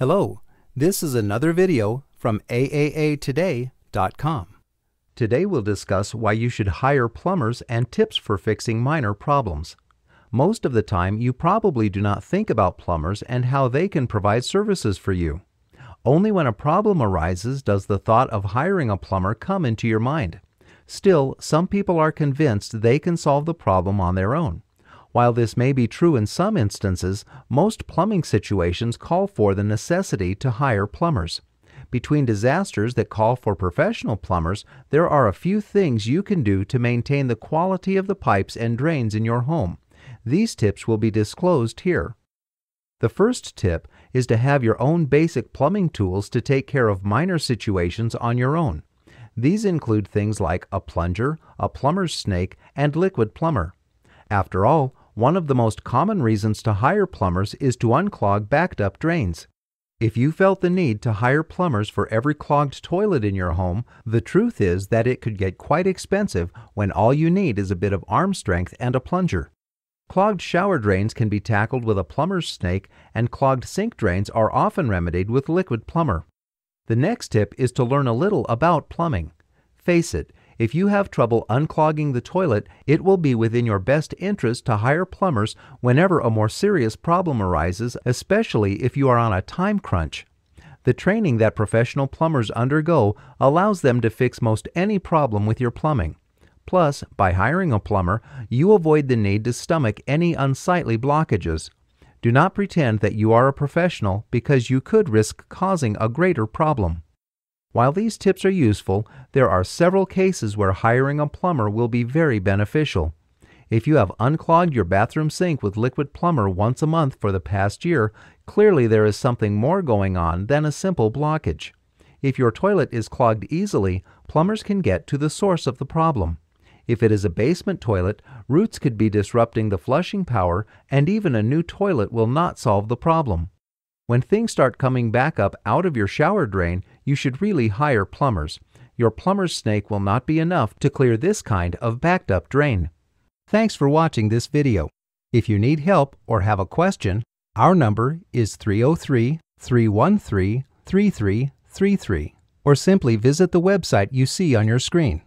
Hello, this is another video from AAAtoday.com. Today we'll discuss why you should hire plumbers and tips for fixing minor problems. Most of the time, you probably do not think about plumbers and how they can provide services for you. Only when a problem arises does the thought of hiring a plumber come into your mind. Still, some people are convinced they can solve the problem on their own. While this may be true in some instances, most plumbing situations call for the necessity to hire plumbers. Between disasters that call for professional plumbers, there are a few things you can do to maintain the quality of the pipes and drains in your home. These tips will be disclosed here. The first tip is to have your own basic plumbing tools to take care of minor situations on your own. These include things like a plunger, a plumber's snake, and liquid plumber. After all, one of the most common reasons to hire plumbers is to unclog backed up drains. If you felt the need to hire plumbers for every clogged toilet in your home, the truth is that it could get quite expensive when all you need is a bit of arm strength and a plunger. Clogged shower drains can be tackled with a plumber's snake, and clogged sink drains are often remedied with liquid plumber. The next tip is to learn a little about plumbing. Face it, if you have trouble unclogging the toilet, it will be within your best interest to hire plumbers whenever a more serious problem arises, especially if you are on a time crunch. The training that professional plumbers undergo allows them to fix most any problem with your plumbing. Plus, by hiring a plumber, you avoid the need to stomach any unsightly blockages. Do not pretend that you are a professional because you could risk causing a greater problem. While these tips are useful, there are several cases where hiring a plumber will be very beneficial. If you have unclogged your bathroom sink with liquid plumber once a month for the past year, clearly there is something more going on than a simple blockage. If your toilet is clogged easily, plumbers can get to the source of the problem. If it is a basement toilet, roots could be disrupting the flushing power, and even a new toilet will not solve the problem. When things start coming back up out of your shower drain, you should really hire plumbers. Your plumber's snake will not be enough to clear this kind of backed up drain. Thanks for watching this video. If you need help or have a question, our number is 303-313-3333 or simply visit the website you see on your screen.